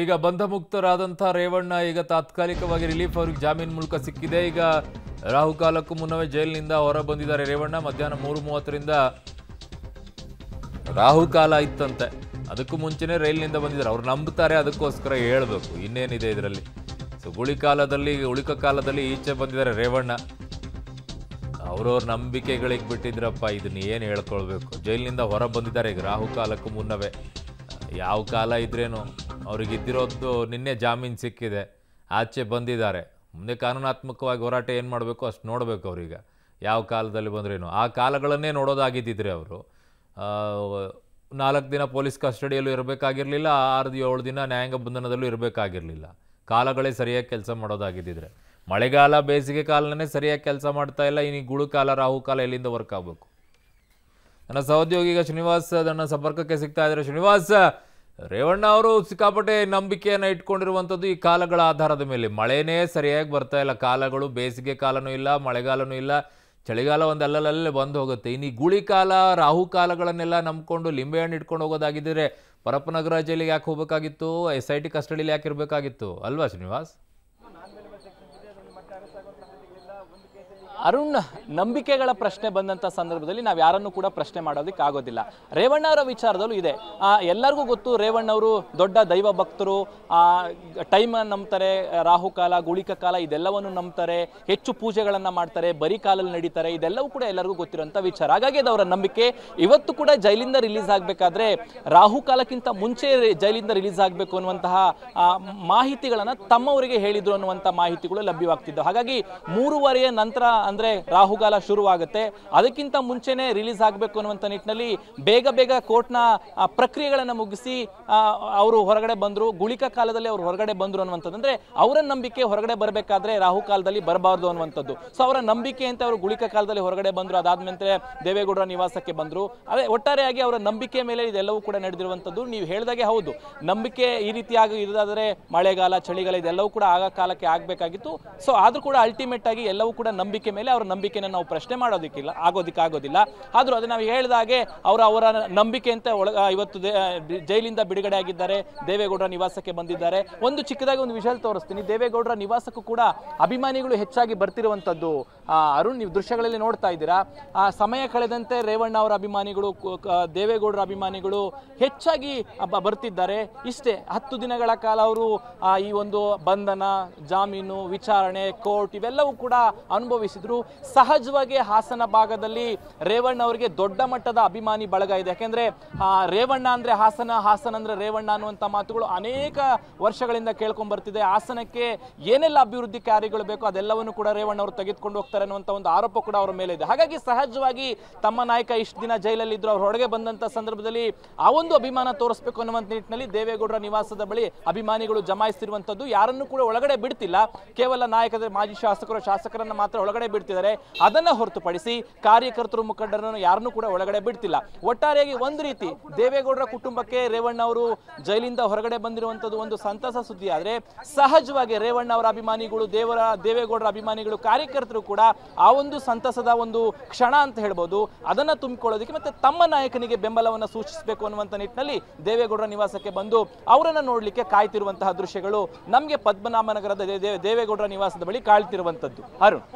ಈಗ ಬಂಧ ಮುಕ್ತರಾದಂತಹ ರೇವಣ್ಣ ಈಗ ತಾತ್ಕಾಲಿಕವಾಗಿ ರಿಲೀಫ್ ಅವ್ರಿಗೆ ಜಾಮೀನು ಮೂಲಕ ಸಿಕ್ಕಿದೆ ಈಗ ರಾಹು ಕಾಲಕ್ಕೂ ಮುನ್ನವೇ ಜೈಲಿನಿಂದ ಹೊರ ಬಂದಿದ್ದಾರೆ ರೇವಣ್ಣ ಮಧ್ಯಾಹ್ನ ಮೂರು ಮೂವತ್ತರಿಂದ ಕಾಲ ಇತ್ತಂತೆ ಅದಕ್ಕೂ ಮುಂಚೆನೇ ರೈಲಿನಿಂದ ಬಂದಿದ್ದಾರೆ ಅವ್ರು ನಂಬುತ್ತಾರೆ ಅದಕ್ಕೋಸ್ಕರ ಹೇಳಬೇಕು ಇನ್ನೇನಿದೆ ಇದರಲ್ಲಿ ಸೊ ಗುಳಿ ಕಾಲದಲ್ಲಿ ಉಳಿಕ ಕಾಲದಲ್ಲಿ ಈಚೆ ಬಂದಿದ್ದಾರೆ ರೇವಣ್ಣ ಅವ್ರವ್ರ ನಂಬಿಕೆಗಳಿಗೆ ಬಿಟ್ಟಿದ್ರಪ್ಪ ಇದನ್ನ ಏನು ಹೇಳ್ಕೊಳ್ಬೇಕು ಜೈಲಿನಿಂದ ಹೊರ ಬಂದಿದ್ದಾರೆ ಈಗ ರಾಹು ಕಾಲಕ್ಕೂ ಮುನ್ನವೇ ಯಾವ ಕಾಲ ಇದ್ರೇನು ಇದ್ದಿರೋದು ನಿನ್ನೆ ಜಾಮೀನು ಸಿಕ್ಕಿದೆ ಆಚೆ ಬಂದಿದ್ದಾರೆ ಮುಂದೆ ಕಾನೂನಾತ್ಮಕವಾಗಿ ಹೋರಾಟ ಏನು ಮಾಡಬೇಕು ಅಷ್ಟು ನೋಡಬೇಕು ಅವ್ರೀಗ ಯಾವ ಕಾಲದಲ್ಲಿ ಬಂದ್ರೇನು ಆ ಕಾಲಗಳನ್ನೇ ನೋಡೋದಾಗಿದ್ದಿದ್ರೆ ಅವರು ನಾಲ್ಕು ದಿನ ಪೊಲೀಸ್ ಕಸ್ಟಡಿಯಲ್ಲೂ ಇರಬೇಕಾಗಿರಲಿಲ್ಲ ಆರು ಏಳು ದಿನ ನ್ಯಾಯಾಂಗ ಬಂಧನದಲ್ಲೂ ಇರಬೇಕಾಗಿರಲಿಲ್ಲ ಕಾಲಗಳೇ ಸರಿಯಾಗಿ ಕೆಲಸ ಮಾಡೋದಾಗಿದ್ದಿದ್ರೆ ಮಳೆಗಾಲ ಬೇಸಿಗೆ ಕಾಲನೇ ಸರಿಯಾಗಿ ಕೆಲಸ ಮಾಡ್ತಾ ಇಲ್ಲ ಇನ್ನು ಗುಳುಕಾಲ ರಾಹುಕಾಲ ಎಲ್ಲಿಂದ ವರ್ಕ್ ಆಗಬೇಕು ನನ್ನ ಸಹೋದ್ಯೋಗಿಗ ಶ್ರೀನಿವಾಸ್ ನನ್ನ ಸಂಪರ್ಕಕ್ಕೆ ಸಿಗ್ತಾ ಇದ್ದಾರೆ ಶ್ರೀನಿವಾಸ್ ರೇವಣ್ಣ ಅವರು ಸಿಕ್ಕಾಪಟ್ಟೆ ನಂಬಿಕೆಯನ್ನು ಇಟ್ಕೊಂಡಿರುವಂಥದ್ದು ಈ ಕಾಲಗಳ ಆಧಾರದ ಮೇಲೆ ಮಳೆನೇ ಸರಿಯಾಗಿ ಬರ್ತಾ ಇಲ್ಲ ಕಾಲಗಳು ಬೇಸಿಗೆ ಕಾಲನೂ ಇಲ್ಲ ಮಳೆಗಾಲನೂ ಇಲ್ಲ ಚಳಿಗಾಲ ಒಂದು ಅಲ್ಲಲ್ಲೇ ಬಂದು ಹೋಗುತ್ತೆ ಇನ್ನು ಈ ಗುಳಿಕಾಲ ರಾಹು ಕಾಲಗಳನ್ನೆಲ್ಲ ನಂಬಿಕೊಂಡು ಲಿಂಬೆಹಣ್ಣು ಇಟ್ಕೊಂಡು ಹೋಗೋದಾಗಿದ್ದರೆ ಪರಪ್ಪನಗರ ಜೈಲಿಗೆ ಯಾಕೆ ಹೋಗಬೇಕಾಗಿತ್ತು ಎಸ್ ಐ ಟಿ ಕಸ್ಟಡಿಲಿ ಯಾಕೆ ಇರಬೇಕಾಗಿತ್ತು ಅಲ್ವಾ ಶ್ರೀನಿವಾಸ್ ಅರುಣ್ ನಂಬಿಕೆಗಳ ಪ್ರಶ್ನೆ ಬಂದಂತ ಸಂದರ್ಭದಲ್ಲಿ ನಾವು ಯಾರನ್ನು ಕೂಡ ಪ್ರಶ್ನೆ ಮಾಡೋದಕ್ಕೆ ಆಗೋದಿಲ್ಲ ರೇವಣ್ಣ ಅವರ ವಿಚಾರದಲ್ಲೂ ಇದೆ ಆ ಎಲ್ಲರಿಗೂ ಗೊತ್ತು ರೇವಣ್ಣ ಅವರು ದೊಡ್ಡ ದೈವ ಭಕ್ತರು ಟೈಮ್ ನಂಬ್ತಾರೆ ರಾಹುಕಾಲ ಗುಳಿಕ ಕಾಲ ಇದೆಲ್ಲವನ್ನು ನಂಬ್ತಾರೆ ಹೆಚ್ಚು ಪೂಜೆಗಳನ್ನು ಮಾಡ್ತಾರೆ ಬರೀ ಕಾಲಲ್ಲಿ ನಡೀತಾರೆ ಇದೆಲ್ಲವೂ ಕೂಡ ಎಲ್ಲರಿಗೂ ಗೊತ್ತಿರುವಂಥ ವಿಚಾರ ಹಾಗಾಗಿ ಅದು ಅವರ ನಂಬಿಕೆ ಇವತ್ತು ಕೂಡ ಜೈಲಿಂದ ರಿಲೀಸ್ ಆಗಬೇಕಾದ್ರೆ ರಾಹುಕಾಲಕ್ಕಿಂತ ಮುಂಚೆ ಜೈಲಿಂದ ರಿಲೀಸ್ ಆಗಬೇಕು ಅನ್ನುವಂತಹ ಮಾಹಿತಿಗಳನ್ನು ತಮ್ಮವರಿಗೆ ಹೇಳಿದ್ರು ಅನ್ನುವಂತ ಮಾಹಿತಿಗಳು ಲಭ್ಯವಾಗ್ತಿದ್ದವು ಹಾಗಾಗಿ ಹಾಗಾಗಿ ಮೂರುವರೆಯ ನಂತರ ಅಂದರೆ ರಾಹುಗಾಲ ಶುರುವಾಗುತ್ತೆ ಅದಕ್ಕಿಂತ ಮುಂಚೆನೆ ರಿಲೀಸ್ ಆಗಬೇಕು ಅನ್ನುವಂಥ ನಿಟ್ಟಿನಲ್ಲಿ ಬೇಗ ಬೇಗ ಕೋರ್ಟ್ನ ಪ್ರಕ್ರಿಯೆಗಳನ್ನು ಮುಗಿಸಿ ಅವರು ಹೊರಗಡೆ ಬಂದರು ಗುಳಿಕ ಕಾಲದಲ್ಲಿ ಅವರು ಹೊರಗಡೆ ಬಂದರು ಅನ್ನುವಂಥದ್ದು ಅಂದರೆ ಅವರ ನಂಬಿಕೆ ಹೊರಗಡೆ ಬರಬೇಕಾದ್ರೆ ರಾಹು ಕಾಲದಲ್ಲಿ ಬರಬಾರ್ದು ಅನ್ನುವಂಥದ್ದು ಸೊ ಅವರ ನಂಬಿಕೆ ಅಂತ ಅವರು ಗುಳಿಕ ಕಾಲದಲ್ಲಿ ಹೊರಗಡೆ ಬಂದರು ಅದಾದ್ಮೇಲೆ ದೇವೇಗೌಡರ ನಿವಾಸಕ್ಕೆ ಬಂದರು ಅದೇ ಒಟ್ಟಾರೆಯಾಗಿ ಅವರ ನಂಬಿಕೆ ಮೇಲೆ ಇದೆಲ್ಲವೂ ಕೂಡ ನಡೆದಿರುವಂಥದ್ದು ನೀವು ಹೇಳಿದಾಗೆ ಹೌದು ನಂಬಿಕೆ ಈ ರೀತಿಯಾಗಿ ಇದಾದರೆ ಮಳೆಗಾಲ ಚಳಿಗಾಲ ಇದೆಲ್ಲವೂ ಕೂಡ ಆಗ ಕಾಲಕ್ಕೆ ಆಗಬೇಕಾಗಿತ್ತು ಸೊ ಆದರೂ ಕೂಡ ಕೂಡ ಅಲ್ಟಿಮೇಟ್ ಆಗಿ ಎಲ್ಲವೂ ಕೂಡ ನಂಬಿಕೆ ಮೇಲೆ ಅವರ ನಂಬಿಕೆನ ನಾವು ಪ್ರಶ್ನೆ ಮಾಡೋದಕ್ಕಿಲ್ಲ ಆಗೋದಿಲ್ಲ ಆದ್ರೂ ಅದನ್ನ ನಾವು ಹೇಳಿದಾಗೆ ಅವರು ಅವರ ನಂಬಿಕೆ ಅಂತ ಒಳಗ ಇವತ್ತು ಜೈಲಿಂದ ಬಿಡುಗಡೆ ಆಗಿದ್ದಾರೆ ದೇವೇಗೌಡರ ನಿವಾಸಕ್ಕೆ ಬಂದಿದ್ದಾರೆ ಒಂದು ಚಿಕ್ಕದಾಗಿ ಒಂದು ವಿಷಯ ತೋರಿಸ್ತೀನಿ ದೇವೇಗೌಡರ ನಿವಾಸಕ್ಕೂ ಕೂಡ ಅಭಿಮಾನಿಗಳು ಹೆಚ್ಚಾಗಿ ಬರ್ತಿರುವಂತದ್ದು ಅರುಣ್ ನೀವು ದೃಶ್ಯಗಳಲ್ಲಿ ನೋಡ್ತಾ ಇದ್ದೀರಾ ಆ ಸಮಯ ಕಳೆದಂತೆ ರೇವಣ್ಣ ಅವರ ಅಭಿಮಾನಿಗಳು ದೇವೇಗೌಡರ ಅಭಿಮಾನಿಗಳು ಹೆಚ್ಚಾಗಿ ಬರ್ತಿದ್ದಾರೆ ಇಷ್ಟೇ ಹತ್ತು ದಿನಗಳ ಕಾಲ ಅವರು ಈ ಒಂದು ಬಂಧನ ಜಾಮೀನು ವಿಚಾರಣೆ ಕೋರ್ಟ್ ಇವೆಲ್ಲವೂ ಕೂಡ ಅನುಭವಿಸಿದ್ರು ಸಹಜವಾಗಿ ಹಾಸನ ಭಾಗದಲ್ಲಿ ರೇವಣ್ಣ ಅವರಿಗೆ ದೊಡ್ಡ ಮಟ್ಟದ ಅಭಿಮಾನಿ ಬಳಗ ಇದೆ ಆ ರೇವಣ್ಣ ಅಂದ್ರೆ ಹಾಸನ ಹಾಸನ ಅಂದ್ರೆ ರೇವಣ್ಣ ಅನ್ನುವಂಥ ಮಾತುಗಳು ಅನೇಕ ವರ್ಷಗಳಿಂದ ಬರ್ತಿದೆ ಹಾಸನಕ್ಕೆ ಏನೆಲ್ಲ ಅಭಿವೃದ್ಧಿ ಕಾರ್ಯಗಳು ಬೇಕು ಅದೆಲ್ಲವನ್ನು ಕೂಡ ರೇವಣ್ಣ ಅವರು ತೆಗೆದುಕೊಂಡು ಹೋಗ್ತಾರೆ ಅನ್ನುವಂತ ಒಂದು ಆರೋಪ ಕೂಡ ಅವರ ಮೇಲೆ ಇದೆ ಹಾಗಾಗಿ ಸಹಜವಾಗಿ ತಮ್ಮ ನಾಯಕ ಇಷ್ಟು ದಿನ ಜೈಲಲ್ಲಿ ಇದ್ರು ಅವ್ರು ಹೊರಗೆ ಬಂದಂತ ಸಂದರ್ಭದಲ್ಲಿ ಆ ಒಂದು ಅಭಿಮಾನ ತೋರಿಸಬೇಕು ಅನ್ನುವಂತ ನಿಟ್ಟಿನಲ್ಲಿ ದೇವೇಗೌಡರ ನಿವಾಸದ ಬಳಿ ಅಭಿಮಾನಿಗಳು ಜಮಾಯಿಸಿರುವಂಥದ್ದು ಯಾರನ್ನು ಕೂಡ ಒಳಗಡೆ ಬಿಡ್ತಿಲ್ಲ ಕೇವಲ ನಾಯಕದ ಮಾಜಿ ಶಾಸಕರು ಶಾಸಕರನ್ನು ಮಾತ್ರ ಒಳಗಡೆ ಬಿಡ್ತಿದ್ದಾರೆ ಅದನ್ನು ಹೊರತುಪಡಿಸಿ ಕಾರ್ಯಕರ್ತರು ಮುಖಂಡರನ್ನು ಯಾರನ್ನೂ ಕೂಡ ಒಳಗಡೆ ಬಿಡ್ತಿಲ್ಲ ಒಟ್ಟಾರೆಯಾಗಿ ಒಂದು ರೀತಿ ದೇವೇಗೌಡರ ಕುಟುಂಬಕ್ಕೆ ರೇವಣ್ಣ ಅವರು ಜೈಲಿಂದ ಹೊರಗಡೆ ಬಂದಿರುವಂಥದ್ದು ಒಂದು ಸಂತಸ ಸುದ್ದಿ ಆದರೆ ಸಹಜವಾಗಿ ರೇವಣ್ಣ ಅವರ ಅಭಿಮಾನಿಗಳು ದೇವರ ದೇವೇಗೌಡರ ಅಭಿಮಾನಿಗಳು ಕಾರ್ಯಕರ್ತರು ಕೂಡ ಆ ಒಂದು ಸಂತಸದ ಒಂದು ಕ್ಷಣ ಅಂತ ಹೇಳ್ಬೋದು ಅದನ್ನು ತುಂಬಿಕೊಳ್ಳೋದಕ್ಕೆ ಮತ್ತೆ ತಮ್ಮ ನಾಯಕನಿಗೆ ಬೆಂಬಲವನ್ನು ಸೂಚಿಸಬೇಕು ಅನ್ನುವಂಥ ನಿಟ್ಟಿನಲ್ಲಿ ದೇವೇಗೌಡರ ನಿವಾಸಕ್ಕೆ ಬಂದು ಅವರನ್ನು ನೋಡಲಿಕ್ಕೆ ಕಾಯ್ತಿರುವಂತಹ ದೃಶ್ಯಗಳು ನಮಗೆ ಪದ್ಮನಾಭನಗರದ ದೇವೇಗೌಡರ ನಿವಾಸದ ಬಳಿ ಕಾಳ್ತಿರುವಂಥದ್ದು ಅರುಣ್